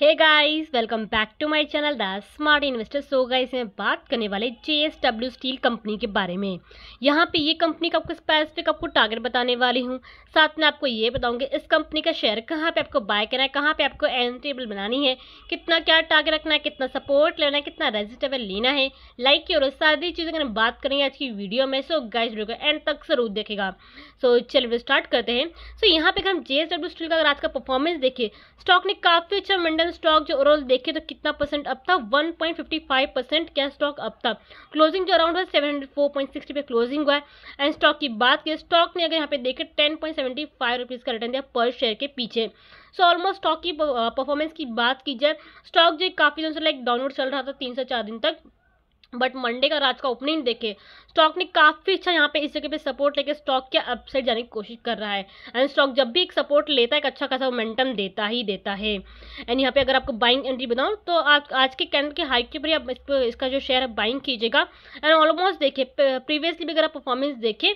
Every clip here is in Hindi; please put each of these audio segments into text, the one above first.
hey guys welcome back to my channel the smart investor so guys मैं बात करने वाले डब्ल्यू स्टील कंपनी के बारे में यहाँ पे ये कंपनी का आपको स्पेसिफिक आपको टारगेट बताने वाली हूँ साथ में आपको ये बताऊँगी इस कंपनी का शेयर कहाँ पे आपको बाय करना है कहाँ पे आपको एंट्रेबल बनानी है कितना क्या टारगेट रखना है कितना सपोर्ट लेना है कितना रेजिस्टेबल लेना है लाइक की और सारी चीज़ें अगर बात करेंगे आज की वीडियो में सो गाइज वीडियो एंड तक जरूर देखेगा सो चलिए स्टार्ट करते हैं सो यहाँ पर अगर हम जे स्टील का अगर आज का परफॉर्मेंस देखिए स्टॉक ने काफ़ी अच्छा मंडल टोटल स्टॉक जो ओवरऑल देखें तो कितना परसेंट अब था 1.55 परसेंट क्या स्टॉक अब था क्लोजिंग जो अराउंड है 704.60 पे क्लोजिंग हुआ है एंड स्टॉक की बात करें स्टॉक ने अगर यहाँ पे देखे टेन पॉइंट का रिटर्न दिया पर शेयर के पीछे सो ऑलमोस्ट स्टॉक की परफॉर्मेंस uh, की बात की जाए स्टॉक जो काफ़ी दिन से लाइक डाउनलोड चल रहा था तीन से चार दिन तक बट मंडे का रात का ओपनिंग देखें स्टॉक ने काफ़ी अच्छा यहाँ पे इस जगह पे सपोर्ट लेके स्टॉक के अपसाइड जाने की कोशिश कर रहा है एंड स्टॉक जब भी एक सपोर्ट लेता है एक अच्छा खासा मोमेंटम देता ही देता है एंड यहाँ पे अगर आपको बाइंग एंट्री बताऊँ तो आज आज के कैंडल के हाइक के ऊपर आप इस इसका जो शेयर है बाइंग कीजिएगा एंड ऑलमोस्ट देखे प्रीवियसली भी अगर आप परफॉर्मेंस देखें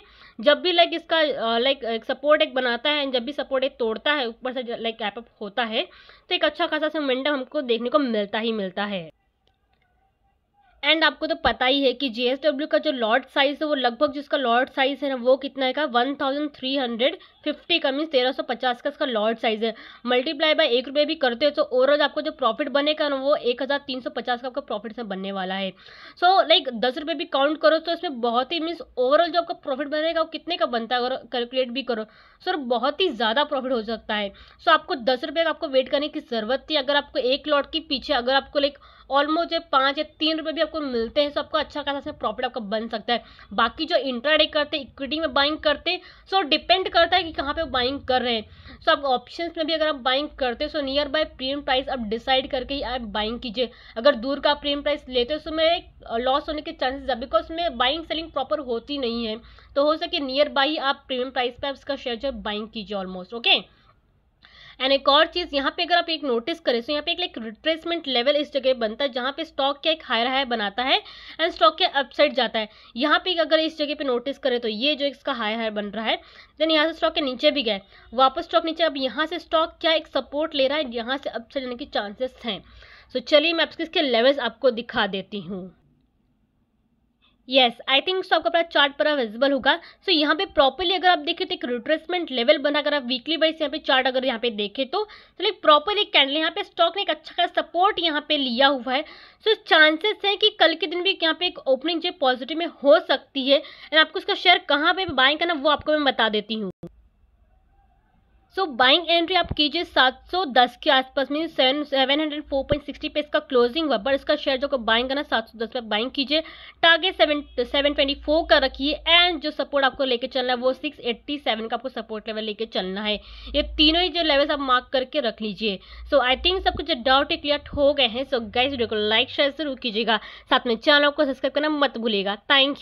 जब भी लाइक इसका लाइक एक सपोर्ट एक बनाता है एंड जब भी सपोर्ट एक तोड़ता है ऊपर से लाइक एप अप होता है तो एक अच्छा खासा मोमेंटम हमको देखने को मिलता ही मिलता है एंड आपको तो पता ही है कि जे का जो लॉट साइज है वो लगभग जिसका लॉट साइज है ना वो कितना है का one thousand three hundred fifty का मीन्स तेरह सौ पचास का इसका लॉट साइज है मल्टीप्लाई बाय एक रुपये भी करते हैं तो ओवरऑल आपको जो प्रॉफिट बनेगा ना वो एक हज़ार तीन सौ पचास का आपका प्रॉफिट से बनने वाला है सो so, लाइक like, दस रुपये भी काउंट करो तो इसमें बहुत ही मीन्स ओवरऑल जो आपका प्रॉफिट बनेगा वो कितने का बनता है अगर कैलकुलेट भी करो सर तो बहुत ही ज़्यादा प्रॉफिट हो सकता है सो so, आपको दस रुपये का आपको वेट करने की ज़रूरत थी अगर आपको एक लॉट के पीछे अगर आपको लाइक like, ऑलमोस्ट जब पाँच या तीन रुपये भी आपको मिलते हैं सो तो आपको अच्छा खासा से प्रॉफिट आपका बन सकता है बाकी जो इंट्राडे करते हैं इक्विटी में बाइंग करते हैं सो डिपेंड करता है कि कहाँ पे बाइंग कर रहे हैं सो आप ऑप्शन में भी अगर आप बाइंग करते हैं so near by premium price आप डिसाइड करके ही आप बाइंग कीजिए अगर दूर का प्रीमियम प्राइस लेते हो सो में लॉस होने के चांसेस है बिकॉज में बाइंग सेलिंग प्रॉपर होती नहीं है तो हो सके नियर बाई आप प्रीमियम प्राइस पर उसका शेयर जो बाइंग कीजिए ऑलमोस्ट ओके एंड एक और चीज़ यहाँ पे अगर आप एक नोटिस करें तो यहाँ पे एक लाइक रिट्रेसमेंट लेवल इस जगह बनता है जहाँ पे स्टॉक का एक हायर हाई बनाता है एंड स्टॉक के अपसाइड जाता है यहाँ पे अगर इस जगह पे नोटिस करें तो ये जो इसका हाई हाई बन रहा है देन यहाँ से स्टॉक के नीचे भी गए वापस स्टॉक नीचे अब यहाँ से स्टॉक क्या एक सपोर्ट ले रहा है यहाँ से अपसाइड लेने के चांसेस हैं सो चलिए मैं आपके इसके लेवल्स आपको दिखा देती हूँ यस आई थिंक सो आपका चार्ट पर विजिबल होगा सो so, यहाँ पे प्रॉपरली अगर आप देखें तो एक रिट्रेसमेंट लेवल बनाकर आप वीकली वाइज यहाँ पे चार्ट अगर यहाँ पे देखें तो चलिए प्रॉपर प्रॉपरली कैंडल यहाँ पे स्टॉक ने एक अच्छा खास सपोर्ट यहाँ पे लिया हुआ है सो so, चांसेस हैं कि कल के दिन भी यहाँ पे एक ओपनिंग जो पॉजिटिव में हो सकती है एंड आपको उसका शेयर कहाँ पे बाइंग करना वो आपको मैं बता देती हूँ सो बाइंग एंट्री आप कीजिए 710 के आसपास में seven seven hundred four point sixty पे इसका क्लोजिंग हुआ बट इसका शेयर जो को बाइंग करना सात सौ दस पे बाइंग कीजिए target seven seven twenty four का रखिए एंड जो सपोर्ट आपको लेके चलना है वो सिक्स एट्टी सेवन का आपको सपोर्ट लेवल लेके चलना है ये तीनों ही जो लेवल्स आप मार्क करके रख लीजिए सो आई थिंक सब कुछ डाउट क्लियर हो गए हैं सो गाइज वीडियो को लाइक शेयर जरूर कीजिएगा साथ में चैनल को सब्सक्राइब करना मत भूलिएगा थैंक यू